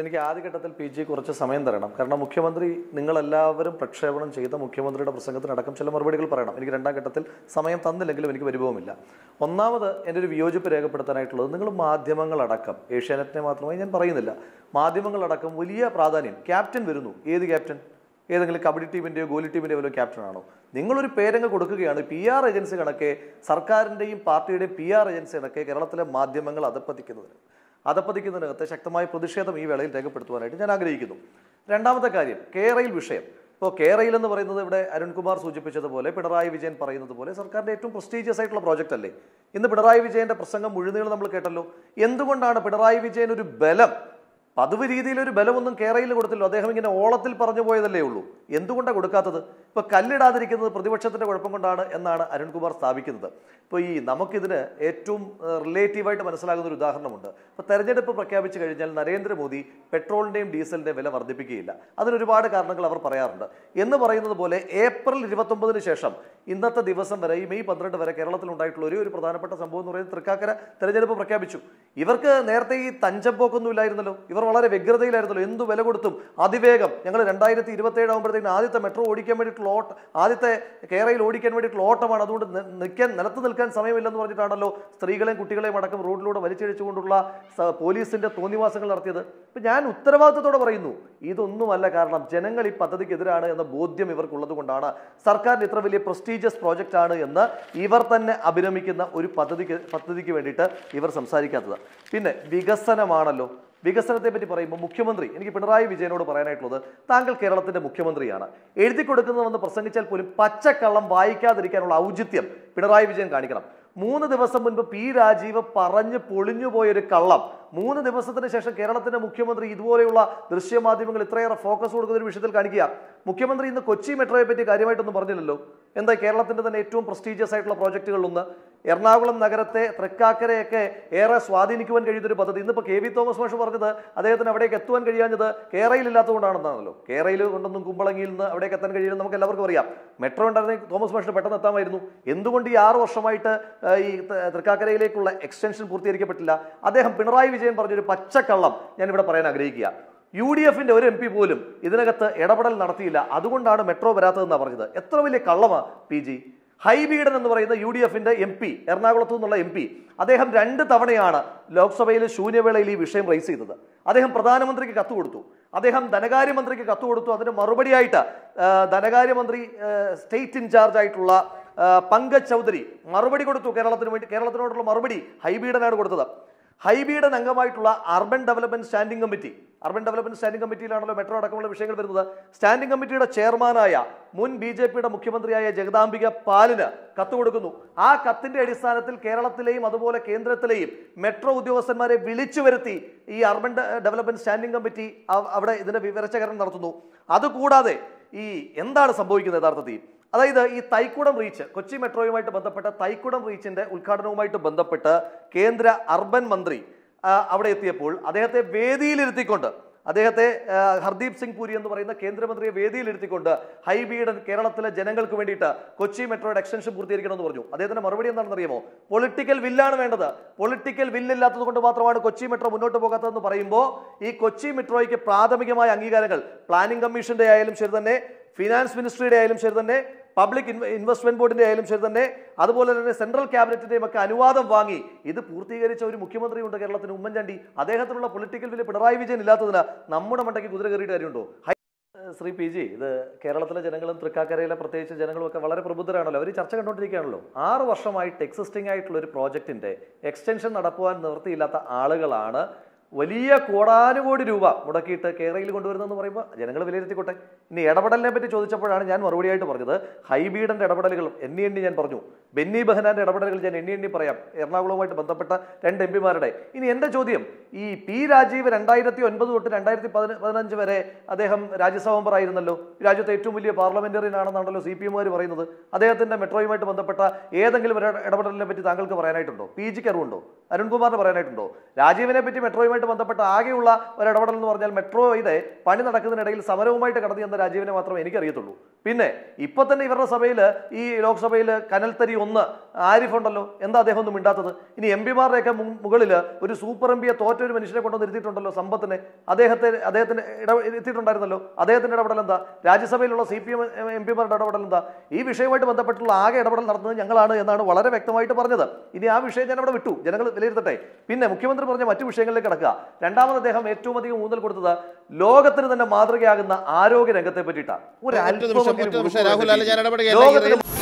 എനിക്ക് ആദ്യഘട്ടത്തിൽ P G കുറച്ച് സമയം തരണം കാരണം മുഖ്യമന്ത്രി നിങ്ങളെല്ലാവരും പ്രക്ഷേപണം ചെയ്ത മുഖ്യമന്ത്രിയുടെ പ്രസംഗത്തിനടക്കം ചില മറുപടികൾ പറയണം എനിക്ക് രണ്ടാം ഘട്ടത്തിൽ സമയം തന്നില്ലെങ്കിലും എനിക്ക് പരിഭവമില്ല ഒന്നാമത് എൻ്റെ ഒരു വിയോജിപ്പ് രേഖപ്പെടുത്താനായിട്ടുള്ളത് നിങ്ങൾ മാധ്യമങ്ങളടക്കം ഏഷ്യാനെറ്റിനെ മാത്രമായി ഞാൻ പറയുന്നില്ല മാധ്യമങ്ങളടക്കം വലിയ പ്രാധാന്യം ക്യാപ്റ്റൻ വരുന്നു ഏത് ക്യാപ്റ്റൻ ഏതെങ്കിലും കബഡി ടീമിൻ്റെയോ ഗോലി ടീമിൻ്റെയോ വല്ല ക്യാപ്റ്റനാണോ നിങ്ങളൊരു പേരങ്ങ് കൊടുക്കുകയാണ് പി ആർ ഏജൻസി കണക്കെ സർക്കാരിൻ്റെയും പാർട്ടിയുടെയും പി ആർ ഏജൻസി കണക്കെ കേരളത്തിലെ മാധ്യമങ്ങൾ അധപ്പതിക്കുന്നതിന് അതപ്പതിക്കുന്നതിനകത്ത് ശക്തമായ പ്രതിഷേധം ഈ വേളയിൽ രേഖപ്പെടുത്തുവാനായിട്ട് ഞാൻ ആഗ്രഹിക്കുന്നു രണ്ടാമത്തെ കാര്യം കേരയിൽ വിഷയം ഇപ്പോൾ കേരയിൽ എന്ന് പറയുന്നത് ഇവിടെ അരുൺകുമാർ സൂചിപ്പിച്ചതുപോലെ പിണറായി വിജയൻ പറയുന്നത് പോലെ സർക്കാരിൻ്റെ ഏറ്റവും പ്രസ്റ്റീജിയസ് ആയിട്ടുള്ള പ്രോജക്റ്റ് അല്ലേ ഇന്ന് പിണറായി വിജയൻ്റെ പ്രസംഗം മുഴുനീളം നമ്മൾ കേട്ടല്ലോ എന്തുകൊണ്ടാണ് പിണറായി വിജയൻ ഒരു ബലം പതിവ് രീതിയിൽ ഒരു ബലമൊന്നും കേരയിൽ കൊടുത്തില്ല അദ്ദേഹം ഇങ്ങനെ ഓളത്തിൽ പറഞ്ഞു പോയതല്ലേ ഉള്ളൂ എന്തുകൊണ്ടാണ് കൊടുക്കാത്തത് ഇപ്പൊ കല്ലിടാതിരിക്കുന്നത് പ്രതിപക്ഷത്തിന്റെ കുഴപ്പം കൊണ്ടാണ് എന്നാണ് അരുൺകുമാർ സ്ഥാപിക്കുന്നത് ഇപ്പൊ ഈ നമുക്കിതിന് ഏറ്റവും റിലേറ്റീവായിട്ട് മനസ്സിലാകുന്ന ഒരു ഉദാഹരണമുണ്ട് ഇപ്പൊ തെരഞ്ഞെടുപ്പ് പ്രഖ്യാപിച്ചു കഴിഞ്ഞാൽ നരേന്ദ്രമോദി പെട്രോളിന്റെയും ഡീസലിന്റെയും വില വർദ്ധിപ്പിക്കുകയില്ല അതിനൊരുപാട് കാരണങ്ങൾ അവർ പറയാറുണ്ട് എന്ന് പറയുന്നത് പോലെ ഏപ്രിൽ ഇരുപത്തൊമ്പതിന് ശേഷം ഇന്നത്തെ ദിവസം വരെ ഈ മെയ് പന്ത്രണ്ട് വരെ കേരളത്തിൽ ഉണ്ടായിട്ടുള്ള ഒരേ ഒരു പ്രധാനപ്പെട്ട സംഭവം എന്ന് പറയുന്നത് തൃക്കാക്കര തെരഞ്ഞെടുപ്പ് പ്രഖ്യാപിച്ചു ഇവർക്ക് നേരത്തെ ഈ തഞ്ചം പോക്കൊന്നുമില്ലായിരുന്നല്ലോ ഇവർ വളരെ വ്യഗ്രതയിലായിരുന്നല്ലോ എന്ത് വില കൊടുത്തും അതിവേഗം ഞങ്ങൾ രണ്ടായിരത്തി ഏഴ് ആകുമ്പോഴത്തേക്കും ആദ്യത്തെ മെട്രോ ഓടിക്കാൻ വേണ്ടിയിട്ടുള്ള ഓട്ടം ആദ്യത്തെ കേരളയിൽ ഓടിക്കാൻ വേണ്ടിയിട്ടുള്ള ഓട്ടമാണ് അതുകൊണ്ട് നിൽക്കാൻ നിലത്ത് നിൽക്കാൻ സമയമില്ലെന്ന് പറഞ്ഞിട്ടാണല്ലോ സ്ത്രീകളെയും കുട്ടികളെയും അടക്കം റോഡിലൂടെ വലിച്ചെഴിച്ചുകൊണ്ടുള്ള പോലീസിന്റെ തോന്നിവാസങ്ങൾ നടത്തിയത് ഇപ്പം ഞാൻ ഉത്തരവാദിത്തത്തോടെ പറയുന്നു ഇതൊന്നുമല്ല കാരണം ജനങ്ങൾ ഈ പദ്ധതിക്കെതിരാണ് എന്ന ബോധ്യം ഇവർക്കുള്ളത് കൊണ്ടാണ് സർക്കാരിന് ഇത്ര വലിയ പ്രസ്റ്റീജിയസ് പ്രോജക്റ്റ് ആണ് എന്ന് ഇവർ തന്നെ അഭിനമിക്കുന്ന ഒരു പദ്ധതിക്ക് പദ്ധതിക്ക് വേണ്ടിയിട്ട് ഇവർ സംസാരിക്കാത്തത് പിന്നെ വികസനമാണല്ലോ വികസനത്തെ പറ്റി പറയുമ്പോൾ മുഖ്യമന്ത്രി എനിക്ക് പിണറായി വിജയനോട് പറയാനായിട്ടുള്ളത് താങ്കൾ കേരളത്തിന്റെ മുഖ്യമന്ത്രിയാണ് എഴുതി കൊടുക്കുന്നതെന്ന് പ്രസംഗിച്ചാൽ പോലും പച്ചക്കള്ളം വായിക്കാതിരിക്കാനുള്ള ഔചിത്യം പിണറായി വിജയൻ കാണിക്കണം മൂന്ന് ദിവസം മുൻപ് പി രാജീവ് പറഞ്ഞ് പൊളിഞ്ഞുപോയൊരു കള്ളം മൂന്ന് ദിവസത്തിന് ശേഷം കേരളത്തിന്റെ മുഖ്യമന്ത്രി ഇതുപോലെയുള്ള ദൃശ്യമാധ്യമങ്ങൾ ഇത്രയേറെ ഫോക്കസ് കൊടുക്കുന്ന ഒരു വിഷയത്തിൽ കാണിക്കുക മുഖ്യമന്ത്രി ഇന്ന് കൊച്ചി മെട്രോയെ പറ്റി കാര്യമായിട്ടൊന്നും പറഞ്ഞില്ലല്ലോ എന്താ കേരളത്തിന്റെ തന്നെ ഏറ്റവും പ്രസ്റ്റീജിയസ് ആയിട്ടുള്ള പ്രോജക്ടുകളിലൊന്ന് എറണാകുളം നഗരത്തെ തൃക്കാക്കരയൊക്കെ ഏറെ സ്വാധീനിക്കുവാൻ കഴിയുന്നൊരു പദ്ധതി ഇന്നിപ്പോൾ കെ വി തോമസ് മാഷ് പറഞ്ഞത് അദ്ദേഹത്തിന് അവിടേക്ക് എത്തുവാൻ കഴിയാഞ്ഞത് കേരളയിലില്ലാത്തതുകൊണ്ടാണെന്നാണല്ലോ കേരളയിൽ കൊണ്ടൊന്നും കുമ്പളങ്ങിയിൽ നിന്ന് അവിടേക്ക് എത്താൻ കഴിയില്ലെന്ന് നമുക്ക് എല്ലാവർക്കും അറിയാം മെട്രോ ഉണ്ടായിരുന്നെങ്കിൽ തോമസ് മാഷിന് പെട്ടെന്ന് എത്താമായിരുന്നു എന്തുകൊണ്ട് ഈ ആറ് വർഷമായിട്ട് ഈ തൃക്കാക്കരയിലേക്കുള്ള എക്സ്റ്റൻഷൻ പൂർത്തീകരിക്കപ്പെട്ടില്ല അദ്ദേഹം പിണറായി വിജയൻ പറഞ്ഞൊരു പച്ചക്കള്ളം ഞാനിവിടെ പറയാൻ ആഗ്രഹിക്കുക യു ഡി എഫിന്റെ ഒരു എം പി പോലും ഇതിനകത്ത് ഇടപെടൽ നടത്തിയില്ല അതുകൊണ്ടാണ് മെട്രോ വരാത്തതെന്നാണ് പറഞ്ഞത് എത്ര വലിയ കള്ളമാണ് പി ജി ഹൈബീഡൻ എന്ന് പറയുന്ന യു ഡി എഫിന്റെ എം പി എറണാകുളത്തു നിന്നുള്ള എം പി അദ്ദേഹം രണ്ട് തവണയാണ് ലോക്സഭയിൽ ശൂന്യവേളയിൽ ഈ വിഷയം റൈസ് ചെയ്തത് അദ്ദേഹം പ്രധാനമന്ത്രിക്ക് കത്ത് കൊടുത്തു അദ്ദേഹം ധനകാര്യമന്ത്രിക്ക് കത്ത് കൊടുത്തു അതിന് മറുപടിയായിട്ട് ധനകാര്യമന്ത്രി സ്റ്റേറ്റ് ഇൻചാർജ് ആയിട്ടുള്ള പങ്കജ് ചൗധരി മറുപടി കൊടുത്തു കേരളത്തിന് വേണ്ടി കേരളത്തിനോടുള്ള മറുപടി ഹൈബീഡനാണ് കൊടുത്തത് ഹൈബിയുടെ അംഗമായിട്ടുള്ള urban development standing committee urban development standing കമ്മിറ്റിയിലാണല്ലോ മെട്രോ അടക്കമുള്ള വിഷയങ്ങൾ വരുന്നത് സ്റ്റാൻഡിംഗ് കമ്മിറ്റിയുടെ ചെയർമാനായ മുൻ ബി ജെ പിയുടെ മുഖ്യമന്ത്രിയായ ജഗദാംബിക പാലിന് കത്ത് കൊടുക്കുന്നു ആ കത്തിന്റെ അടിസ്ഥാനത്തിൽ കേരളത്തിലെയും അതുപോലെ കേന്ദ്രത്തിലെയും മെട്രോ ഉദ്യോഗസ്ഥന്മാരെ വിളിച്ചു വരുത്തി ഈ അർബൻ ഡെവലപ്മെന്റ് സ്റ്റാൻഡിംഗ് കമ്മിറ്റി അവിടെ ഇതിന്റെ വിവരശകരണം നടത്തുന്നു അതുകൂടാതെ ഈ എന്താണ് സംഭവിക്കുന്നത് യഥാർത്ഥത്തിൽ അതായത് ഈ തൈക്കുടം റീച്ച് കൊച്ചി മെട്രോയുമായിട്ട് ബന്ധപ്പെട്ട തൈക്കുടം റീച്ചിന്റെ ഉദ്ഘാടനവുമായിട്ട് ബന്ധപ്പെട്ട് കേന്ദ്ര അർബൻ മന്ത്രി അവിടെ എത്തിയപ്പോൾ അദ്ദേഹത്തെ വേദിയിലിരുത്തിക്കൊണ്ട് അദ്ദേഹത്തെ ഹർദീപ് സിംഗ് പുരി എന്ന് പറയുന്ന കേന്ദ്രമന്ത്രിയെ വേദിയിലിരുത്തിക്കൊണ്ട് ഹൈബീഡൻ കേരളത്തിലെ ജനങ്ങൾക്ക് വേണ്ടിയിട്ട് കൊച്ചി മെട്രോയുടെ എക്സ്റ്റൻഷൻ പൂർത്തീകരിക്കണമെന്ന് പറഞ്ഞു അദ്ദേഹത്തിന്റെ മറുപടി എന്താണെന്ന് അറിയുമോ പൊളിറ്റിക്കൽ വില്ലാണ് വേണ്ടത് പൊളിറ്റിക്കൽ വില്ലില്ലാത്തത് കൊണ്ട് മാത്രമാണ് കൊച്ചി മെട്രോ മുന്നോട്ട് പോകാത്തതെന്ന് പറയുമ്പോൾ ഈ കൊച്ചി മെട്രോയ്ക്ക് പ്രാഥമികമായ അംഗീകാരങ്ങൾ പ്ലാനിംഗ് കമ്മീഷന്റെ ആയാലും ശരി തന്നെ ഫിനാൻസ് മിനിസ്ട്രിയുടെ ആയാലും ശരി തന്നെ പബ്ലിക് ഇൻവെസ്റ്റ്മെന്റ് ബോർഡിന്റെ ആയാലും ശരി തന്നെ അതുപോലെ തന്നെ സെൻട്രൽ ക്യാബിനറ്റിന്റെയും ഒക്കെ അനുവാദം വാങ്ങി ഇത് പൂർത്തീകരിച്ച ഒരു മുഖ്യമന്ത്രി ഉണ്ട് കേരളത്തിന് ഉമ്മൻചാണ്ടി അദ്ദേഹത്തിനുള്ള പൊളിറ്റിക്കൽ വില പിണറായി വിജയൻ ഇല്ലാത്തതിനാ നമ്മുടെ മണ്ടയ്ക്ക് കുതിര കയറിയിട്ട് കാര്യമുണ്ടോ ശ്രീ പി ജി ഇത് കേരളത്തിലെ ജനങ്ങളും തൃക്കാക്കരയിലെ പ്രത്യേകിച്ച് ജനങ്ങളും ഒക്കെ വളരെ പ്രബുദ്ധരാണല്ലോ അവർ ചർച്ച കണ്ടുകൊണ്ടിരിക്കുകയാണല്ലോ ആറ് വർഷമായിട്ട് എക്സിസ്റ്റിംഗ് ആയിട്ടുള്ള ഒരു പ്രോജക്റ്റിന്റെ എക്സ്റ്റൻഷൻ നടപ്പുവാൻ നിവൃത്തിയില്ലാത്ത ആളുകളാണ് വലിയ കോടാനുകോടി രൂപ മുടക്കിയിട്ട് കേരളയിൽ കൊണ്ടുവരുന്നതെന്ന് പറയുമ്പോൾ ജനങ്ങൾ വിലയിരുത്തിക്കോട്ടെ ഇനി ഇടപെടലിനെ പറ്റി ചോദിച്ചപ്പോഴാണ് ഞാൻ മറുപടിയായിട്ട് പറഞ്ഞത് ഹൈബീഡൻ്റെ ഇടപെടലുകൾ എണ്ണി എണ്ണി ഞാൻ പറഞ്ഞു ബെന്നി ബഹനാന്റെ ഇടപെടലുകൾ ഞാൻ എണ്ണി എണ്ണി പറയാം എറണാകുളവുമായിട്ട് ബന്ധപ്പെട്ട രണ്ട് എം പിമാരുടെ ഇനി എന്റെ ചോദ്യം ഈ പി രാജീവ് രണ്ടായിരത്തി ഒൻപത് തൊട്ട് രണ്ടായിരത്തി പതിനഞ്ച് വരെ അദ്ദേഹം രാജ്യസഭ മെമ്പർ ആയിരുന്നല്ലോ രാജ്യത്തെ ഏറ്റവും വലിയ പാർലമെന്ററിയനാണെന്നാണല്ലോ സി പി എമ്മുകാർ പറയുന്നത് അദ്ദേഹത്തിന്റെ മെട്രോയുമായിട്ട് ബന്ധപ്പെട്ട ഏതെങ്കിലും ഒരു ഇടപെടലിനെ പറ്റി താങ്കൾക്ക് പറയാനായിട്ടുണ്ടോ പി ജിക്ക് അറിവുണ്ടോ അരുൺകുമാറിന് പറയാനായിട്ടുണ്ടോ രാജീവിനെ പറ്റി മെട്രോയുമായിട്ട് ബന്ധപ്പെട്ട ആകെയുള്ള ഒരു ഇടപെടൽ എന്ന് പറഞ്ഞാൽ മെട്രോയുടെ പണി നടക്കുന്നതിനിടയിൽ സമരവുമായിട്ട് കടന്നു ചെന്ന രാജീവിനെ മാത്രമേ എനിക്കറിയത്തുള്ളൂ പിന്നെ ഇപ്പൊ തന്നെ ഇവരുടെ സഭയിൽ ഈ ലോക്സഭയിൽ കനൽത്തരി ഒന്ന് ആരിഫുണ്ടല്ലോ എന്താ അദ്ദേഹം ഒന്നും മിണ്ടാത്തത് ഇനി എം പിമാരുടെയൊക്കെ മുകളിൽ ഒരു സൂപ്പർ എം പിയെ തോറ്റ ഒരു മനുഷ്യനെ കൊണ്ടുവന്ന് ഇരുത്തിയിട്ടുണ്ടല്ലോ സമ്പത്തിനെ അദ്ദേഹത്തെ അദ്ദേഹത്തിന് ഇട എത്തിയിട്ടുണ്ടായിരുന്നല്ലോ അദ്ദേഹത്തിൻ്റെ ഇടപെടൽ എന്താ രാജ്യസഭയിലുള്ള സി പി എം എം പിമാരുടെ ഇടപെടൽ എന്താ ഈ വിഷയവുമായിട്ട് ബന്ധപ്പെട്ടുള്ള ആകെ ഇടപെടൽ നടത്തുന്നത് ഞങ്ങളാണ് എന്നാണ് വളരെ വ്യക്തമായിട്ട് പറഞ്ഞത് ഇനി ആ വിഷയം ഞാൻ അവിടെ വിട്ടു ജനങ്ങൾ വിലയിരുത്തട്ടെ പിന്നെ മുഖ്യമന്ത്രി പറഞ്ഞ മറ്റു വിഷയങ്ങളിലേക്ക് കിടക്കുക രണ്ടാമത് അദ്ദേഹം ഏറ്റവും അധികം ഊന്നൽ കൊടുത്തത് ലോകത്തിന് തന്നെ മാതൃകയാകുന്ന ആരോഗ്യ രംഗത്തെ പറ്റിയിട്ടാണ് ഒരു ലോകത്തിന്